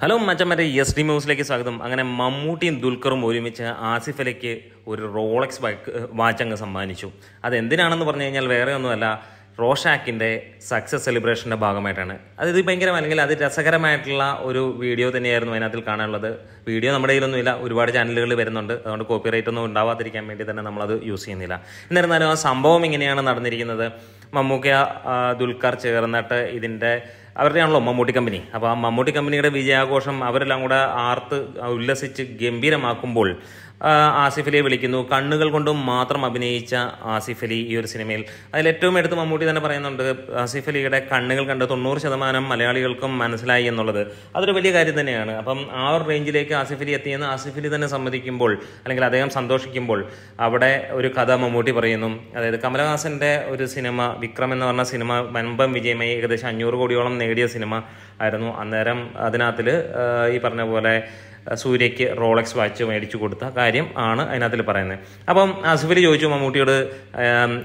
hello മച്ചമാരെ S D മ്യൂസിലേക്ക് സ്വാഗതം അങ്ങനെ മമ്മൂട്ടിയും ദുൽഖറും ഒരുമിച്ച് ആസിഫ് അലിക്ക് ഒരു റോളക്സ് വാച്ച് അങ്ങ് സമ്മാനിച്ചു അതെന്തിനാണെന്ന് പറഞ്ഞു കഴിഞ്ഞാൽ വേറെ ഒന്നുമല്ല റോഷാക്കിൻ്റെ സക്സസ് സെലിബ്രേഷൻ്റെ ഭാഗമായിട്ടാണ് അത് ഇത് ഭയങ്കരം അല്ലെങ്കിൽ അത് രസകരമായിട്ടുള്ള ഒരു വീഡിയോ തന്നെയായിരുന്നു അതിനകത്തിൽ കാണാനുള്ളത് വീഡിയോ നമ്മുടെ കയ്യിലൊന്നുമില്ല ഒരുപാട് ചാനലുകൾ വരുന്നുണ്ട് അതുകൊണ്ട് കോപ്പിറൈറ്റ് ഒന്നും ഉണ്ടാവാതിരിക്കാൻ വേണ്ടി തന്നെ നമ്മളത് യൂസ് ചെയ്യുന്നില്ല എന്നിരുന്നാലും ആ സംഭവം ഇങ്ങനെയാണ് നടന്നിരിക്കുന്നത് മമ്മൂക്ക ദുൽഖർ ചേർന്നിട്ട് ഇതിൻ്റെ അവരുടെയാണല്ലോ മമ്മൂട്ടി കമ്പനി അപ്പോൾ ആ മമ്മൂട്ടി കമ്പനിയുടെ വിജയാഘോഷം അവരെല്ലാം കൂടെ ആർത്ത് ഉല്ലസിച്ച് ഗംഭീരമാക്കുമ്പോൾ ആസിഫ് അലിയെ വിളിക്കുന്നു കണ്ണുകൾ കൊണ്ടും മാത്രം അഭിനയിച്ച ആസിഫ് അലി ഈ ഒരു സിനിമയിൽ അതിൽ ഏറ്റവും എടുത്ത് മമ്മൂട്ടി തന്നെ പറയുന്നുണ്ട് ആസിഫ് അലിയുടെ കണ്ണുകൾ കണ്ട് തൊണ്ണൂറ് ശതമാനം മലയാളികൾക്കും മനസ്സിലായി എന്നുള്ളത് അതൊരു വലിയ കാര്യം തന്നെയാണ് അപ്പം ആ ഒരു റേഞ്ചിലേക്ക് ആസിഫ് അലി എത്തിയെന്ന് ആസിഫ് അലി തന്നെ സമ്മതിക്കുമ്പോൾ അല്ലെങ്കിൽ അദ്ദേഹം സന്തോഷിക്കുമ്പോൾ അവിടെ ഒരു കഥ മമ്മൂട്ടി പറയുന്നു അതായത് കമലഹാസന്റെ ഒരു സിനിമ വിക്രം എന്ന് പറഞ്ഞ സിനിമ വൻപം വിജയമായി ഏകദേശം അഞ്ഞൂറ് കോടിയോളം നേടിയ സിനിമ ആയിരുന്നു അന്നേരം അതിനകത്തിൽ ഈ പറഞ്ഞ പോലെ സൂര്യയ്ക്ക് റോളക്സ് വാച്ച് മേടിച്ചു കൊടുത്ത കാര്യം ആണ് അതിനകത്ത് പറയുന്നത് അപ്പം അസുഫിൽ ചോദിച്ചു മമ്മൂട്ടിയോട്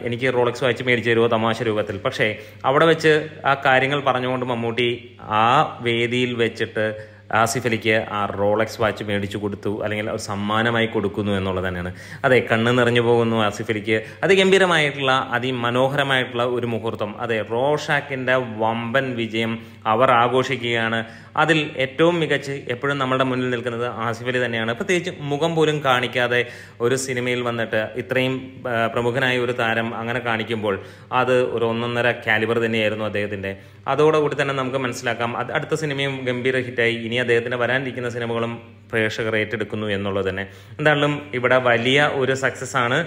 എനിക്ക് റോളക്സ് വാച്ച് മേടിച്ചു തരുമോ തമാശ രൂപത്തിൽ പക്ഷേ അവിടെ വെച്ച് ആ കാര്യങ്ങൾ പറഞ്ഞുകൊണ്ട് മമ്മൂട്ടി ആ വേദിയിൽ വെച്ചിട്ട് ആസിഫ് അലിക്ക് ആ റോളക്സ് വാച്ച് മേടിച്ചു കൊടുത്തു അല്ലെങ്കിൽ സമ്മാനമായി കൊടുക്കുന്നു എന്നുള്ളത് തന്നെയാണ് അതെ കണ്ണ് നിറഞ്ഞു പോകുന്നു ആസിഫ് അലിക്ക് അതിഗംഭീരമായിട്ടുള്ള അതിമനോഹരമായിട്ടുള്ള ഒരു മുഹൂർത്തം അതെ റോഷാക്കിൻ്റെ വമ്പൻ വിജയം അവർ ആഘോഷിക്കുകയാണ് അതിൽ ഏറ്റവും മികച്ച് എപ്പോഴും നമ്മുടെ മുന്നിൽ നിൽക്കുന്നത് ആസിഫ് അലി തന്നെയാണ് പ്രത്യേകിച്ച് മുഖം പോലും കാണിക്കാതെ ഒരു സിനിമയിൽ വന്നിട്ട് ഇത്രയും പ്രമുഖനായ ഒരു താരം അങ്ങനെ കാണിക്കുമ്പോൾ അത് ഒരു ഒന്നൊന്നര കാലിബർ തന്നെയായിരുന്നു അദ്ദേഹത്തിൻ്റെ അതോടുകൂടി തന്നെ നമുക്ക് മനസ്സിലാക്കാം അടുത്ത സിനിമയും ഗംഭീര ഹിറ്റായി ഇനി അദ്ദേഹത്തിൻ്റെ വരാനിരിക്കുന്ന സിനിമകളും പ്രേക്ഷകർ ഏറ്റെടുക്കുന്നു എന്നുള്ളത് തന്നെ എന്തായാലും ഇവിടെ വലിയ ഒരു സക്സസ് ആണ്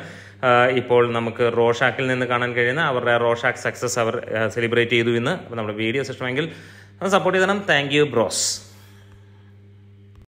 ഇപ്പോൾ നമുക്ക് റോഷാക്കിൽ നിന്ന് കാണാൻ കഴിയുന്ന അവരുടെ റോഷാക്ക് സക്സസ് അവർ സെലിബ്രേറ്റ് ചെയ്തു ഇന്ന് അപ്പോൾ നമ്മുടെ വീഡിയോസ് ഇഷ്ടമെങ്കിൽ സപ്പോർട്ട് ചെയ്തണം താങ്ക് ബ്രോസ്